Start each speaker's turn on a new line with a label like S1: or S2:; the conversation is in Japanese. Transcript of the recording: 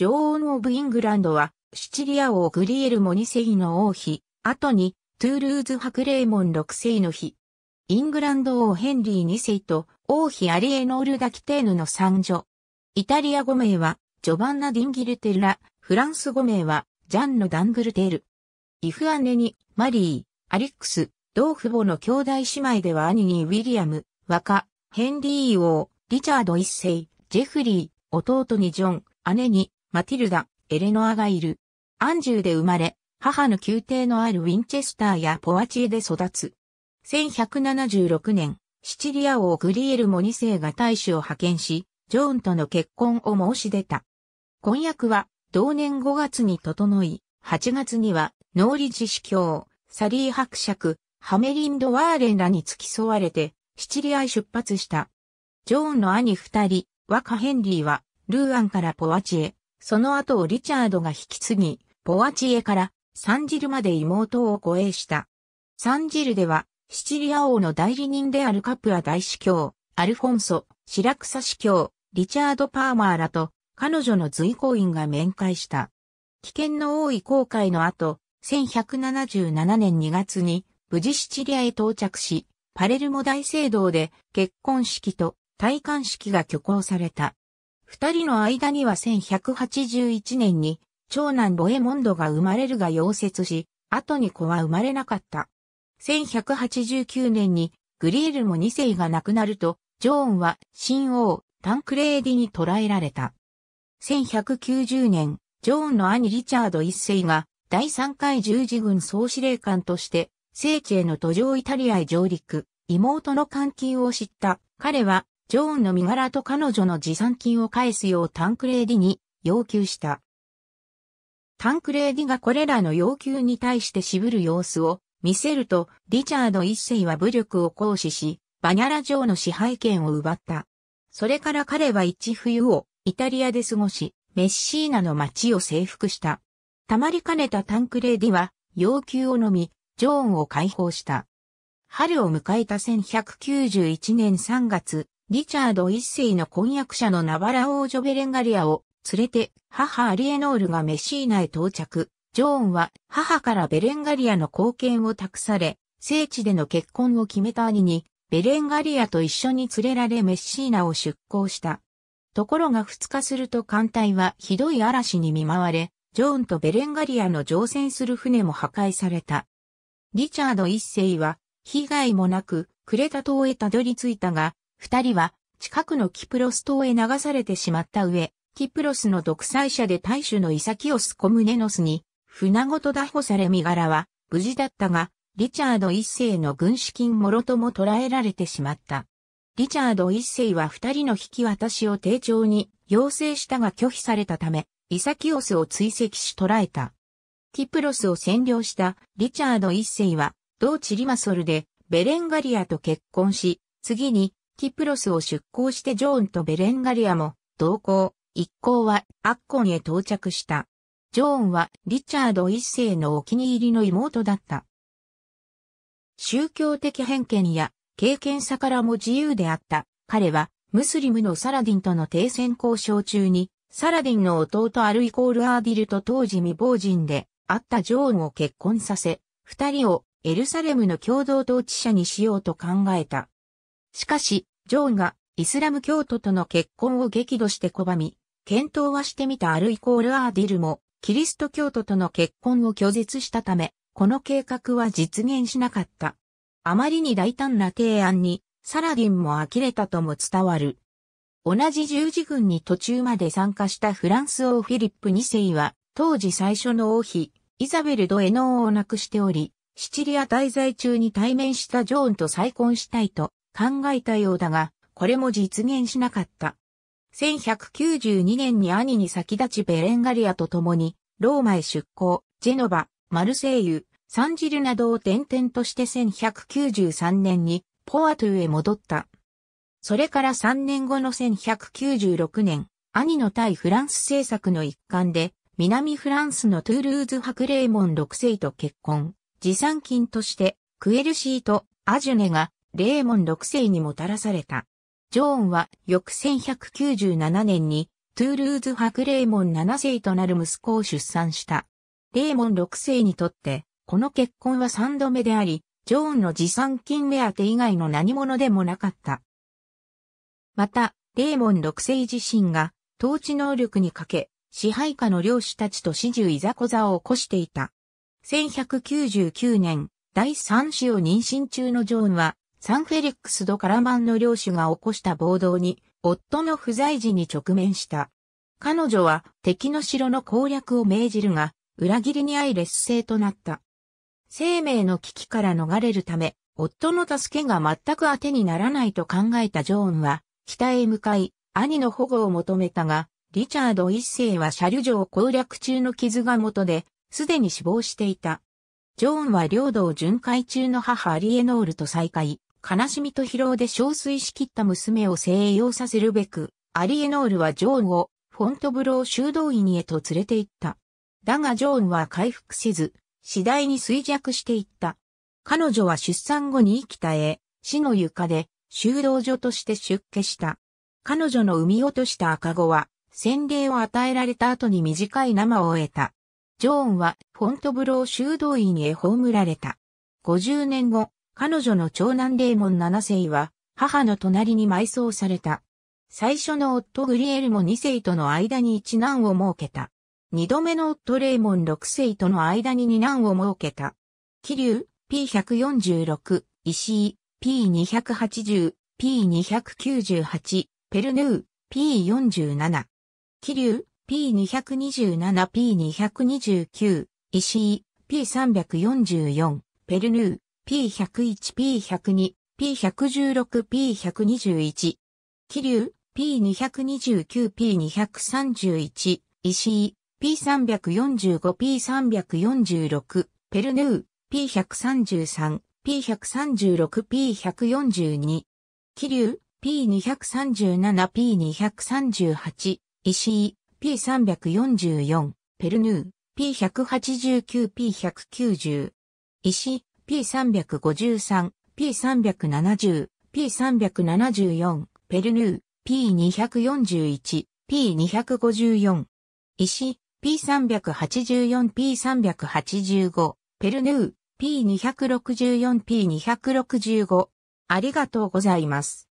S1: 女王のオブイングランドは、シチリア王グリエルモ2世の王妃、後に、トゥールーズクレーモン6世の妃。イングランド王ヘンリー2世と王妃アリエノール・ダキテーヌの三女。イタリア5名は、ジョバンナ・ディンギルテラ、フランス5名は、ジャンのダングルテル。イフアネに、マリー、アリックス、同父母の兄弟姉妹では兄にウィリアム、若、ヘンリー王、リチャード1世、ジェフリー、弟にジョン、姉に、マティルダ、エレノアがいる。アンジューで生まれ、母の宮廷のあるウィンチェスターやポワチエで育つ。1176年、シチリア王グリエルモ2世が大使を派遣し、ジョーンとの結婚を申し出た。婚約は、同年5月に整い、8月には、ノーリジ司教、サリー伯爵、ハメリンド・ワーレンらに付き添われて、シチリアへ出発した。ジョーンの兄二人、若ヘンリーは、ルーアンからポワチエ、その後をリチャードが引き継ぎ、ポワチエからサンジルまで妹を護衛した。サンジルでは、シチリア王の代理人であるカプア大司教、アルフォンソ、シラクサ司教、リチャード・パーマーらと、彼女の随行員が面会した。危険の多い航海の後、1177年2月に、無事シチリアへ到着し、パレルモ大聖堂で結婚式と戴冠式が挙行された。二人の間には1181年に、長男ボエモンドが生まれるが溶接し、後に子は生まれなかった。1189年に、グリールも2世が亡くなると、ジョーンは新王、タンクレーディに捕らえられた。1190年、ジョーンの兄リチャード1世が、第三回十字軍総司令官として、聖地への途上イタリアへ上陸、妹の監禁を知った。彼はジョーンの身柄と彼女の持参金を返すようタンクレーディに要求した。タンクレーディがこれらの要求に対して渋る様子を見せると、リチャード一世は武力を行使し、バニャラ城の支配権を奪った。それから彼は一冬をイタリアで過ごし、メッシーナの町を征服した。たまりかねたタンクレーディは要求を飲み、ジョーンを解放した。春を迎えた1191年3月、リチャード一世の婚約者のナバラ王女ベレンガリアを連れて母アリエノールがメシーナへ到着。ジョーンは母からベレンガリアの貢献を託され、聖地での結婚を決めた兄に、ベレンガリアと一緒に連れられメッシーナを出港した。ところが2日すると艦隊はひどい嵐に見舞われ、ジョーンとベレンガリアの乗船する船も破壊された。リチャード一世は、被害もなく、クレタ島へたどり着いたが、二人は近くのキプロス島へ流されてしまった上、キプロスの独裁者で大衆のイサキオス・コムネノスに船ごと打捕され身柄は無事だったが、リチャード一世の軍資金もろとも捕らえられてしまった。リチャード一世は二人の引き渡しを丁重に要請したが拒否されたため、イサキオスを追跡し捕らえた。キプロスを占領したリチャード一世は、同チリマソルでベレンガリアと結婚し、次にキプロスを出港してジョーンとベレンガリアも同行、一行はアッコンへ到着した。ジョーンはリチャード一世のお気に入りの妹だった。宗教的偏見や経験さからも自由であった。彼はムスリムのサラディンとの停戦交渉中に、サラディンの弟アルイコールアーディルと当時未亡人であったジョーンを結婚させ、二人をエルサレムの共同統治者にしようと考えた。しかし、ジョーがイスラム教徒との結婚を激怒して拒み、検討はしてみたアルイコール・アーディルも、キリスト教徒との結婚を拒絶したため、この計画は実現しなかった。あまりに大胆な提案に、サラディンも呆れたとも伝わる。同じ十字軍に途中まで参加したフランス王フィリップ2世は、当時最初の王妃、イザベル・ド・エノーを亡くしており、シチリア滞在中に対面したジョーンと再婚したいと考えたようだが、これも実現しなかった。1192年に兄に先立ちベレンガリアと共に、ローマへ出港、ジェノバ、マルセイユ、サンジルなどを転々として1193年にポアトゥへ戻った。それから3年後の1196年、兄の対フランス政策の一環で、南フランスのトゥールーズ博レーモン6世と結婚、持参金として、クエルシーとアジュネがレーモン6世にもたらされた。ジョーンは翌1197年にトゥールーズ博レーモン7世となる息子を出産した。レーモン6世にとって、この結婚は3度目であり、ジョーンの持参金目当て以外の何者でもなかった。また、レーモン6世自身が、統治能力にかけ、支配下の領主たちと始終いざこざを起こしていた。1199年、第3子を妊娠中のジョーンは、サンフェリックス・ド・カラマンの領主が起こした暴動に、夫の不在時に直面した。彼女は敵の城の攻略を命じるが、裏切りに遭い劣勢となった。生命の危機から逃れるため、夫の助けが全く当てにならないと考えたジョーンは、北へ向かい、兄の保護を求めたが、リチャード一世は車両城攻略中の傷が元で、すでに死亡していた。ジョーンは領土を巡回中の母アリエノールと再会。悲しみと疲労で憔悴しきった娘を静養させるべく、アリエノールはジョーンをフォントブロー修道院へと連れて行った。だがジョーンは回復せず、次第に衰弱していった。彼女は出産後に生きた絵、死の床で修道所として出家した。彼女の産み落とした赤子は、洗礼を与えられた後に短い生を得た。ジョーンはフォントブロー修道院へ葬られた。50年後、彼女の長男レーモン7世は、母の隣に埋葬された。最初の夫グリエルモ2世との間に一男を設けた。二度目の夫レーモン6世との間に二男を設けた。気流 P146、石井 P280、P298、ペルヌー P47。気流 P227、P229、石井 P344、ペルヌー P101、P102、P116、P121。桐生、P229、P231、石井、P345、P346、ペルヌー、P133、P136、P142。桐生、P237、P238、石井、P344、ペルヌー、P189、P190。石井、P353、P370、P374、ペルヌー、P241、P254。石、P384、P385、ペルヌー、P264、P265。ありがとうございます。